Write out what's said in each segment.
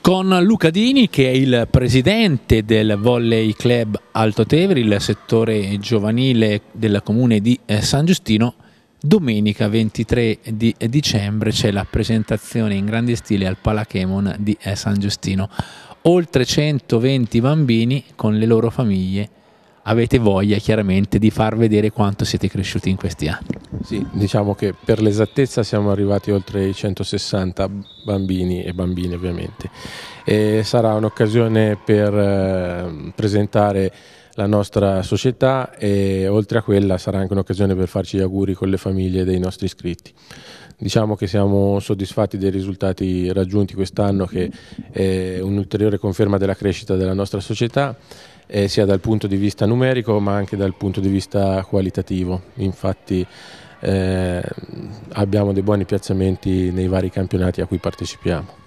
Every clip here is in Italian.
Con Luca Dini, che è il presidente del Volley Club Alto Tevere, il settore giovanile del comune di eh, San Giustino, domenica 23 di dicembre c'è la presentazione in grande stile al Palachemon di eh, San Giustino. Oltre 120 bambini con le loro famiglie. Avete voglia chiaramente di far vedere quanto siete cresciuti in questi anni. Sì, diciamo che per l'esattezza siamo arrivati oltre i 160 bambini e bambine ovviamente e sarà un'occasione per eh, presentare la nostra società e oltre a quella sarà anche un'occasione per farci gli auguri con le famiglie dei nostri iscritti. Diciamo che siamo soddisfatti dei risultati raggiunti quest'anno che è un'ulteriore conferma della crescita della nostra società eh, sia dal punto di vista numerico ma anche dal punto di vista qualitativo. Infatti eh, abbiamo dei buoni piazzamenti nei vari campionati a cui partecipiamo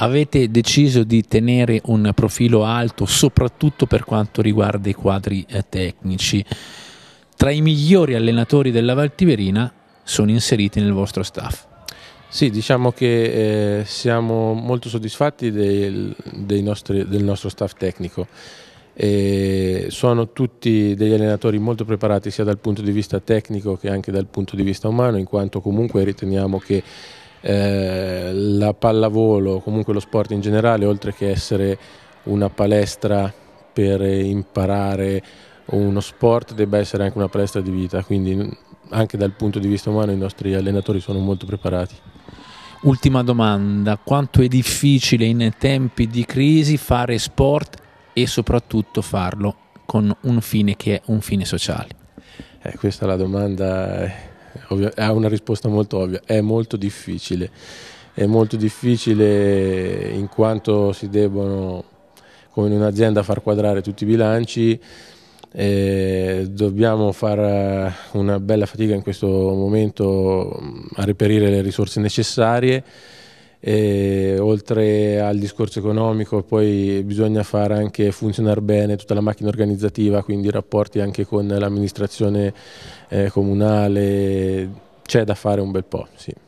avete deciso di tenere un profilo alto soprattutto per quanto riguarda i quadri eh, tecnici. Tra i migliori allenatori della Valtiverina sono inseriti nel vostro staff. Sì, diciamo che eh, siamo molto soddisfatti del, nostri, del nostro staff tecnico. E sono tutti degli allenatori molto preparati sia dal punto di vista tecnico che anche dal punto di vista umano, in quanto comunque riteniamo che eh, la pallavolo, comunque lo sport in generale, oltre che essere una palestra per imparare uno sport, debba essere anche una palestra di vita, quindi anche dal punto di vista umano i nostri allenatori sono molto preparati. Ultima domanda, quanto è difficile in tempi di crisi fare sport e soprattutto farlo con un fine che è un fine sociale? Eh, questa è la domanda, eh, ha una risposta molto ovvia, è molto difficile è molto difficile in quanto si debbono, come in un'azienda, far quadrare tutti i bilanci. Eh, dobbiamo fare una bella fatica in questo momento mm, a reperire le risorse necessarie. E, oltre al discorso economico poi bisogna far anche funzionare bene tutta la macchina organizzativa quindi rapporti anche con l'amministrazione eh, comunale c'è da fare un bel po' sì.